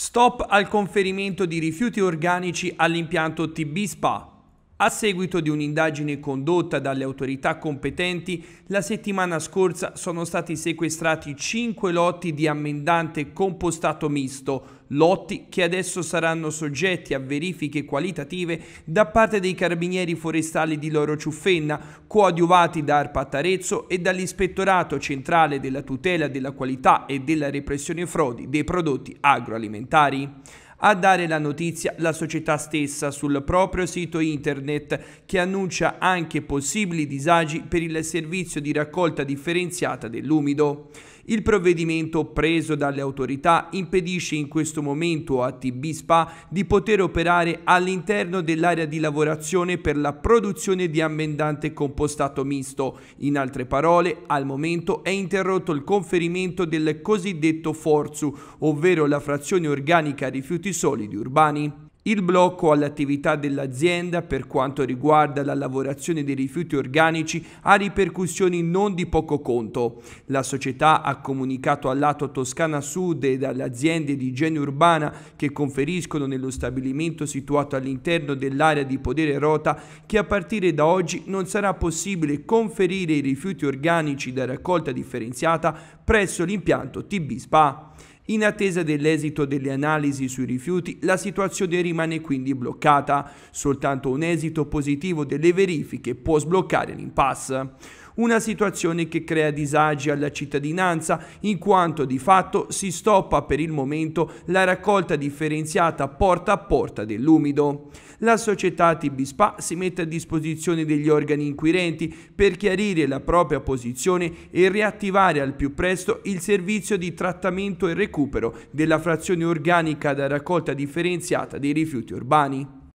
Stop al conferimento di rifiuti organici all'impianto TB Spa. A seguito di un'indagine condotta dalle autorità competenti, la settimana scorsa sono stati sequestrati 5 lotti di ammendante compostato misto, lotti che adesso saranno soggetti a verifiche qualitative da parte dei carabinieri forestali di Loro Ciuffenna, coadiuvati da ARPAT Arezzo e dall'Ispettorato Centrale della Tutela della Qualità e della Repressione Frodi dei Prodotti Agroalimentari. A dare la notizia la società stessa sul proprio sito internet che annuncia anche possibili disagi per il servizio di raccolta differenziata dell'umido. Il provvedimento preso dalle autorità impedisce in questo momento a TB Spa di poter operare all'interno dell'area di lavorazione per la produzione di ammendante compostato misto. In altre parole, al momento è interrotto il conferimento del cosiddetto forzu, ovvero la frazione organica rifiuti solidi urbani il blocco all'attività dell'azienda per quanto riguarda la lavorazione dei rifiuti organici ha ripercussioni non di poco conto. La società ha comunicato all'Ato Toscana Sud e alle aziende di igiene urbana che conferiscono nello stabilimento situato all'interno dell'area di podere Rota che a partire da oggi non sarà possibile conferire i rifiuti organici da raccolta differenziata presso l'impianto TB Spa. In attesa dell'esito delle analisi sui rifiuti, la situazione rimane quindi bloccata. Soltanto un esito positivo delle verifiche può sbloccare l'impasse una situazione che crea disagi alla cittadinanza in quanto di fatto si stoppa per il momento la raccolta differenziata porta a porta dell'umido. La società Tibispa si mette a disposizione degli organi inquirenti per chiarire la propria posizione e riattivare al più presto il servizio di trattamento e recupero della frazione organica da raccolta differenziata dei rifiuti urbani.